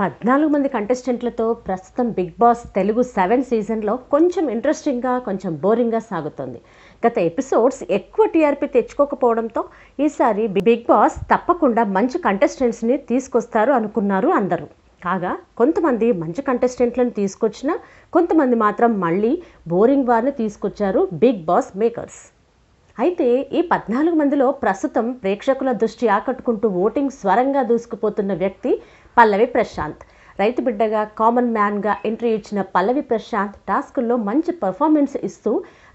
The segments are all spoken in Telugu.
పద్నాలుగు మంది కంటెస్టెంట్లతో ప్రస్తుతం బిగ్ బాస్ తెలుగు సెవెన్ సీజన్లో కొంచెం ఇంట్రెస్టింగ్గా కొంచెం బోరింగ్గా సాగుతోంది గత ఎపిసోడ్స్ ఎక్కువ టీఆర్పీ తెచ్చుకోకపోవడంతో ఈసారి బిగ్ బాస్ తప్పకుండా మంచి కంటెస్టెంట్స్ని తీసుకొస్తారు అనుకున్నారు అందరూ కాగా కొంతమంది మంచి కంటెస్టెంట్లను తీసుకొచ్చినా కొంతమంది మాత్రం మళ్ళీ బోరింగ్ వారిని తీసుకొచ్చారు బిగ్ బాస్ మేకర్స్ అయితే ఈ పద్నాలుగు మందిలో ప్రస్తుతం ప్రేక్షకుల దృష్టి ఆకట్టుకుంటూ ఓటింగ్ స్వరంగా దూసుకుపోతున్న వ్యక్తి పల్లవి ప్రశాంత్ రైతు బిడ్డగా కామన్ మ్యాన్గా ఎంట్రీ ఇచ్చిన పల్లవి ప్రశాంత్ టాస్కుల్లో మంచి పర్ఫార్మెన్స్ ఇస్తూ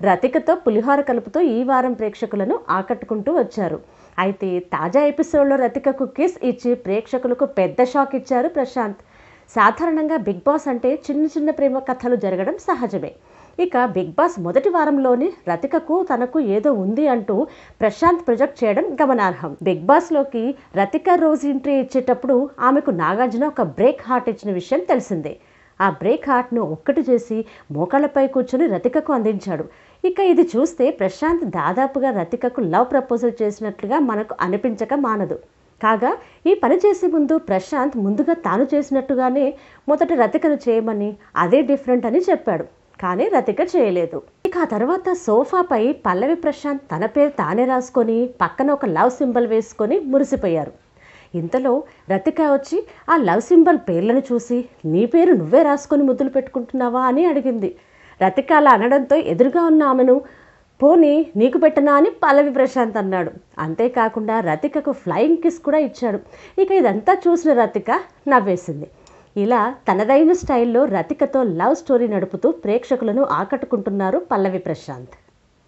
రతికతో పులిహోర కలుపుతో ఈ వారం ప్రేక్షకులను ఆకట్టుకుంటూ వచ్చారు అయితే తాజా ఎపిసోడ్లో రతికకు కిస్ ఇచ్చి ప్రేక్షకులకు పెద్ద షాక్ ఇచ్చారు ప్రశాంత్ సాధారణంగా బిగ్ బాస్ అంటే చిన్న చిన్న ప్రేమ కథలు జరగడం సహజమే ఇక బిగ్ బాస్ మొదటి వారంలోనే రతికకు తనకు ఏదో ఉంది అంటూ ప్రశాంత్ ప్రొజెక్ట్ చేయడం గమనార్హం బిగ్ బాస్లోకి రతిక రోజు ఎంట్రీ ఇచ్చేటప్పుడు ఆమెకు నాగార్జున ఒక బ్రేక్ హార్ట్ ఇచ్చిన విషయం తెలిసిందే ఆ బ్రేక్ హార్ట్ను ఒక్కటి చేసి మోకాళ్ళపై కూర్చొని రతికకు అందించాడు ఇక ఇది చూస్తే ప్రశాంత్ దాదాపుగా రతికకు లవ్ ప్రపోజల్ చేసినట్లుగా మనకు అనిపించక మానదు కాగా ఈ పని చేసే ముందు ప్రశాంత్ ముందుగా తాను చేసినట్టుగానే మొదట రతికను చేయమని అదే డిఫరెంట్ అని చెప్పాడు కానీ రతిక చేయలేదు ఇక ఆ తర్వాత సోఫాపై పల్లవి ప్రశాంత్ తన పేరు తానే రాసుకొని పక్కన ఒక లవ్ సింబల్ వేసుకొని మురిసిపోయారు ఇంతలో రతిక వచ్చి ఆ లవ్ సింబల్ పేర్లను చూసి నీ పేరు నువ్వే రాసుకొని ముద్దులు పెట్టుకుంటున్నావా అని అడిగింది రతిక అలా అనడంతో ఎదురుగా ఉన్న ఆమెను పోనీ నీకు పెట్టనా అని పల్లవి ప్రశాంత్ అన్నాడు అంతేకాకుండా రతికకు ఫ్లయింగ్ కిస్ కూడా ఇచ్చాడు ఇక ఇదంతా చూసిన రతిక నవ్వేసింది ఇలా తనదైన స్టైల్లో రతికతో లవ్ స్టోరీ నడుపుతూ ప్రేక్షకులను ఆకట్టుకుంటున్నారు పల్లవి ప్రశాంత్